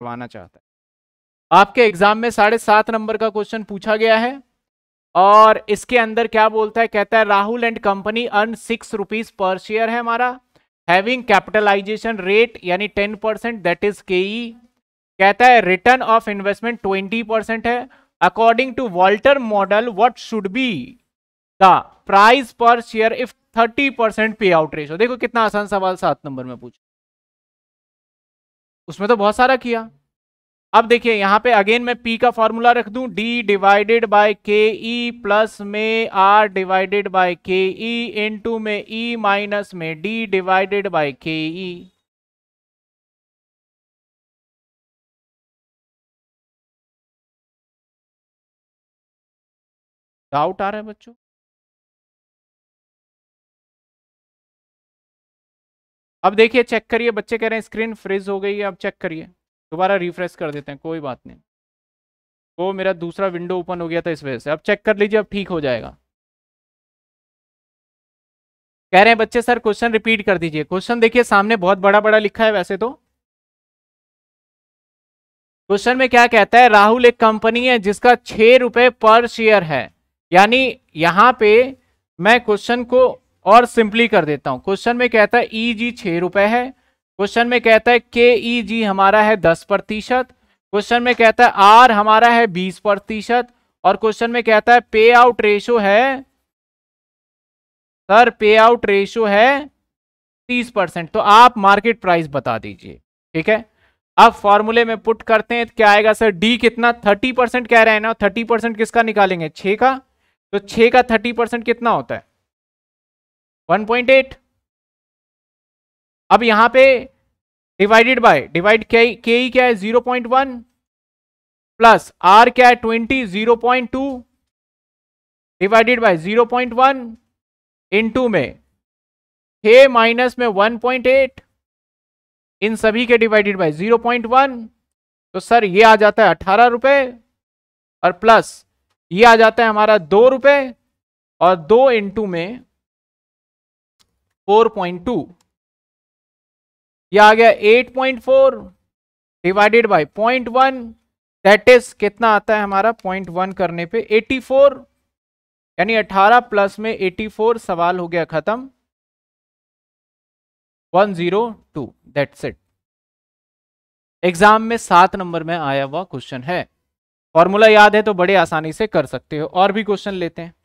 करवाना चाहता है आपके एग्जाम में साढ़े सात नंबर का क्वेश्चन पूछा गया है और इसके अंदर क्या बोलता है कहता है Rahul and company earn six rupees per share है हमारा हैविंग कैपिटलाइजेशन रेट यानी ten percent that is K E कहता है return of investment twenty percent है according to Walter model what should be the price per share if thirty percent payout ratio देखो कितना आसान सवाल सात number में पूछा उसमें तो बहुत सारा किया अब देखिए यहां पे अगेन मैं पी का फॉर्मूला रख दू D divided by K E plus में R divided by K E two में ई e माइनस में D divided by K E doubt आ रहा है बच्चों अब देखिए चेक करिए बच्चे कह रहे हैं स्क्रीन फ्रिज हो गई है अब चेक करिए दोबारा रिफ्रेश कर देते हैं कोई बात नहीं वो मेरा दूसरा विंडो ओपन हो गया था इस वजह से अब चेक कर लीजिए अब ठीक हो जाएगा कह रहे हैं बच्चे सर क्वेश्चन रिपीट कर दीजिए क्वेश्चन देखिए सामने बहुत बड़ा बड़ा लिखा है वैसे तो क्वेश्चन में क्या कहता है राहुल एक कंपनी है जिसका छह रुपए पर शेयर है यानी यहां पे मैं क्वेश्चन को और सिंपली कर देता हूं क्वेश्चन में कहता है ई e जी छह रुपए है क्वेश्चन में कहता है के ई जी हमारा है दस प्रतिशत क्वेश्चन में कहता है आर हमारा है बीस प्रतिशत और क्वेश्चन में कहता है पे आउट रेशो है सर पे आउट रेशो है तीस परसेंट तो आप मार्केट प्राइस बता दीजिए ठीक है अब फॉर्मूले में पुट करते हैं तो क्या आएगा सर डी कितना थर्टी परसेंट कह रहे हैं ना थर्टी परसेंट किसका निकालेंगे छे का तो छे का थर्टी परसेंट कितना होता है 1.8 अब यहां पे डिवाइडेड बाय डिवाइड के के क्या है 0.1 प्लस आर क्या है point two divided by 0.1 into में के माइनस में 1.8 इन सभी के डिवाइडेड बाय 0.1 तो सर ये आ जाता है अठारह रुपये और प्लस ये आ जाता है हमारा दो रुपए और दो इंटू में 4.2 ये आ गया 8.4 डिवाइडेड बाय 0.1 दैट इज कितना आता है हमारा 0.1 करने पे 84 यानी 18 प्लस में 84 सवाल हो गया खत्म 102 दैट्स इट एग्जाम में सात नंबर में आया हुआ क्वेश्चन है फॉर्मूला याद है तो बड़े आसानी से कर सकते हो और भी क्वेश्चन लेते हैं